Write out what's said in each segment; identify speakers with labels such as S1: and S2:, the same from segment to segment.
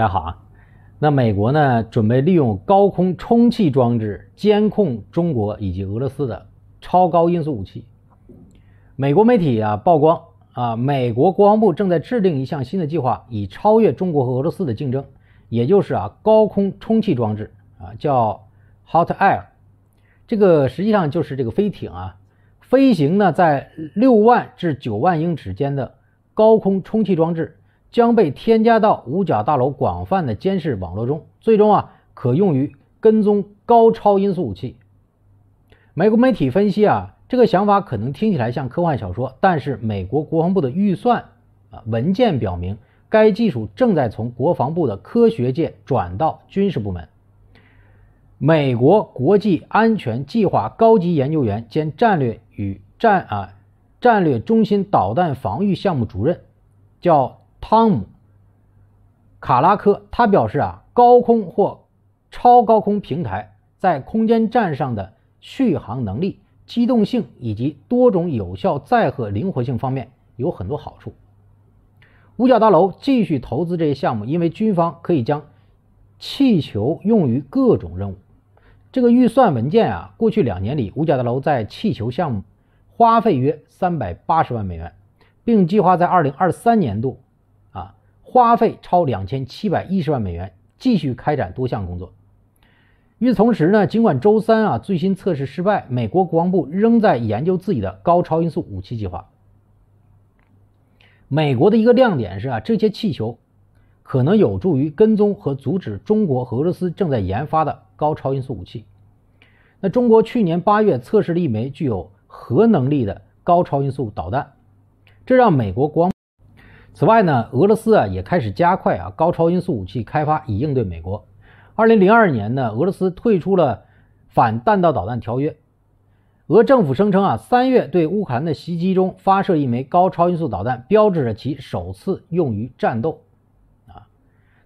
S1: 大家好啊，那美国呢准备利用高空充气装置监控中国以及俄罗斯的超高音速武器。美国媒体啊曝光啊，美国国防部正在制定一项新的计划，以超越中国和俄罗斯的竞争，也就是啊高空充气装置啊叫 Hot Air，这个实际上就是这个飞艇啊，飞行呢在六万至九万英尺间的高空充气装置。将被添加到五角大楼广泛的监视网络中，最终啊可用于跟踪高超音速武器。美国媒体分析啊，这个想法可能听起来像科幻小说，但是美国国防部的预算啊文件表明，该技术正在从国防部的科学界转到军事部门。美国国际安全计划高级研究员兼战略与战啊战略中心导弹防御项目主任，叫。汤姆·卡拉科他表示：“啊，高空或超高空平台在空间站上的续航能力、机动性以及多种有效载荷灵活性方面有很多好处。五角大楼继续投资这些项目，因为军方可以将气球用于各种任务。这个预算文件啊，过去两年里，五角大楼在气球项目花费约三百八十万美元，并计划在二零二三年度。”花费超两千七百一十万美元，继续开展多项工作。与此同时呢，尽管周三啊最新测试失败，美国国防部仍在研究自己的高超音速武器计划。美国的一个亮点是啊，这些气球可能有助于跟踪和阻止中国和俄罗斯正在研发的高超音速武器。那中国去年八月测试了一枚具有核能力的高超音速导弹，这让美国国防。此外呢，俄罗斯啊也开始加快啊高超音速武器开发，以应对美国。二零零二年呢，俄罗斯退出了反弹道导弹条约。俄政府声称啊，三月对乌克兰的袭击中发射一枚高超音速导弹，标志着其首次用于战斗。啊，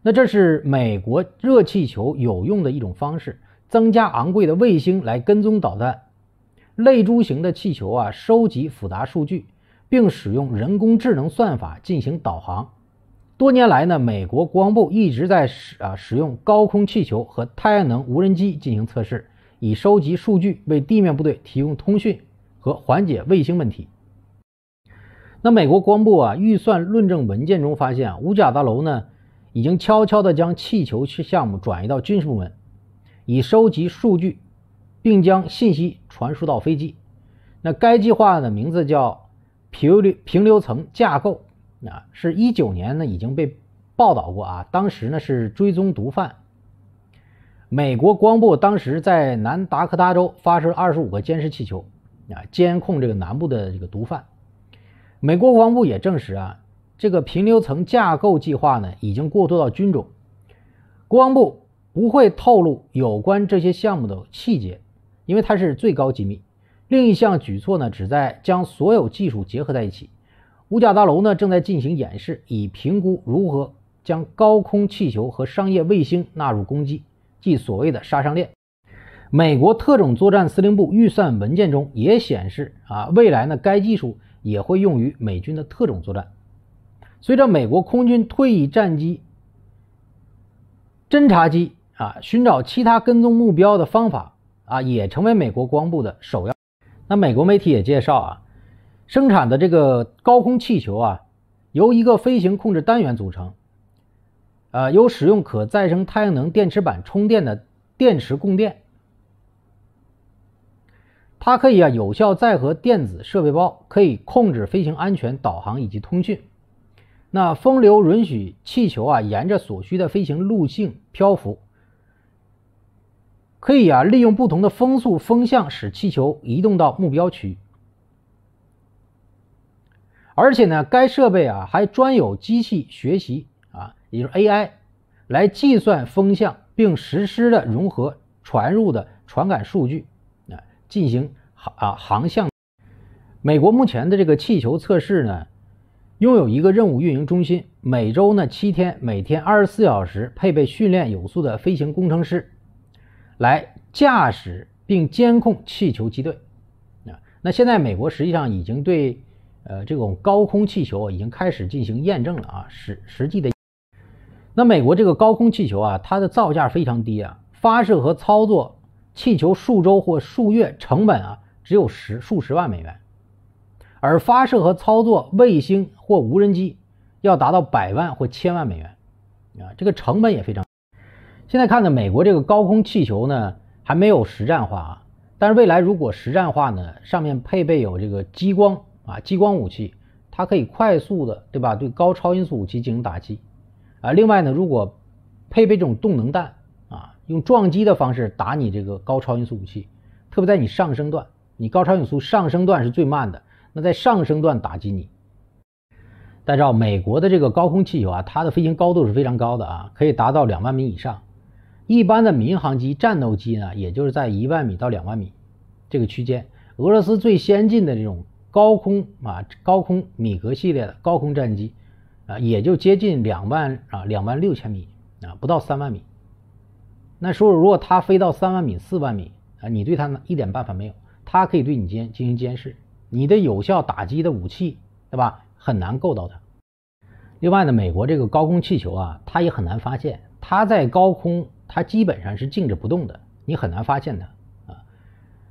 S1: 那这是美国热气球有用的一种方式，增加昂贵的卫星来跟踪导弹。泪珠型的气球啊，收集复杂数据。并使用人工智能算法进行导航。多年来呢，美国国防部一直在使啊使用高空气球和太阳能无人机进行测试，以收集数据，为地面部队提供通讯和缓解卫星问题。那美国国防部啊预算论证文件中发现啊五角大楼呢已经悄悄地将气球项目转移到军事部门，以收集数据，并将信息传输到飞机。那该计划的名字叫。平流平流层架构啊，是一九年呢已经被报道过啊。当时呢是追踪毒贩。美国光部当时在南达科他州发射二十五个监视气球啊，监控这个南部的这个毒贩。美国光部也证实啊，这个平流层架构计划呢已经过渡到军种。光部不会透露有关这些项目的细节，因为它是最高机密。另一项举措呢，旨在将所有技术结合在一起。五角大楼呢正在进行演示，以评估如何将高空气球和商业卫星纳入攻击，即所谓的杀伤链。美国特种作战司令部预算文件中也显示，啊，未来呢该技术也会用于美军的特种作战。随着美国空军退役战机、侦察机啊，寻找其他跟踪目标的方法啊，也成为美国光部的首要。那美国媒体也介绍啊，生产的这个高空气球啊，由一个飞行控制单元组成，呃，由使用可再生太阳能电池板充电的电池供电。它可以啊有效载荷电子设备包，可以控制飞行安全、导航以及通讯。那风流允许气球啊沿着所需的飞行路径漂浮。可以啊，利用不同的风速、风向使气球移动到目标区。而且呢，该设备啊还专有机器学习啊，也就是 AI，来计算风向并实施的融合传入的传感数据啊进行航啊航向。美国目前的这个气球测试呢，拥有一个任务运营中心，每周呢七天，每天二十四小时，配备训练有素的飞行工程师。来驾驶并监控气球机队，啊，那现在美国实际上已经对，呃，这种高空气球已经开始进行验证了啊，实实际的，那美国这个高空气球啊，它的造价非常低啊，发射和操作气球数周或数月成本啊，只有十数十万美元，而发射和操作卫星或无人机要达到百万或千万美元，啊，这个成本也非常。现在看呢，美国这个高空气球呢还没有实战化啊。但是未来如果实战化呢，上面配备有这个激光啊，激光武器，它可以快速的对吧？对高超音速武器进行打击啊。另外呢，如果配备这种动能弹啊，用撞击的方式打你这个高超音速武器，特别在你上升段，你高超音速上升段是最慢的，那在上升段打击你。大家知道，美国的这个高空气球啊，它的飞行高度是非常高的啊，可以达到两万米以上。一般的民航机、战斗机呢，也就是在一万米到两万米这个区间。俄罗斯最先进的这种高空啊，高空米格系列的高空战机，啊，也就接近两万啊，两万六千米啊，不到三万米。那说如果它飞到三万米、四万米啊，你对它呢一点办法没有，它可以对你监进行监视，你的有效打击的武器，对吧？很难够到它。另外呢，美国这个高空气球啊，它也很难发现，它在高空。它基本上是静止不动的，你很难发现它啊。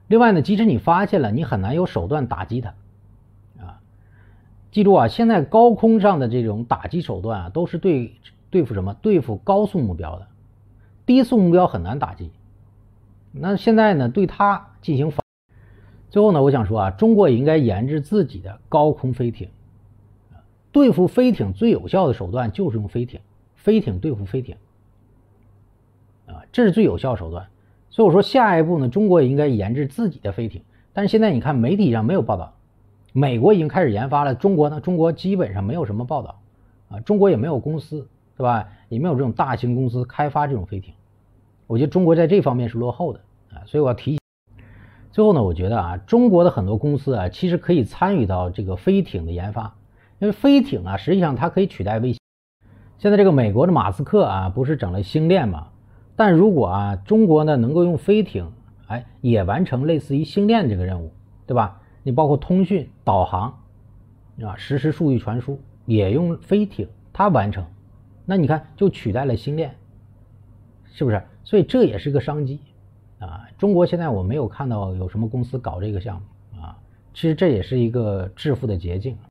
S1: 另外呢，即使你发现了，你很难有手段打击它啊。记住啊，现在高空上的这种打击手段啊，都是对对付什么？对付高速目标的，低速目标很难打击。那现在呢，对它进行反。最后呢，我想说啊，中国也应该研制自己的高空飞艇。对付飞艇最有效的手段就是用飞艇，飞艇对付飞艇。啊，这是最有效手段，所以我说下一步呢，中国也应该研制自己的飞艇。但是现在你看媒体上没有报道，美国已经开始研发了，中国呢？中国基本上没有什么报道，啊，中国也没有公司，对吧？也没有这种大型公司开发这种飞艇。我觉得中国在这方面是落后的，啊，所以我要提。最后呢，我觉得啊，中国的很多公司啊，其实可以参与到这个飞艇的研发，因为飞艇啊，实际上它可以取代卫星。现在这个美国的马斯克啊，不是整了星链吗？但如果啊，中国呢能够用飞艇，哎，也完成类似于星链这个任务，对吧？你包括通讯、导航，啊，实时数据传输也用飞艇它完成，那你看就取代了星链，是不是？所以这也是个商机，啊，中国现在我没有看到有什么公司搞这个项目啊，其实这也是一个致富的捷径。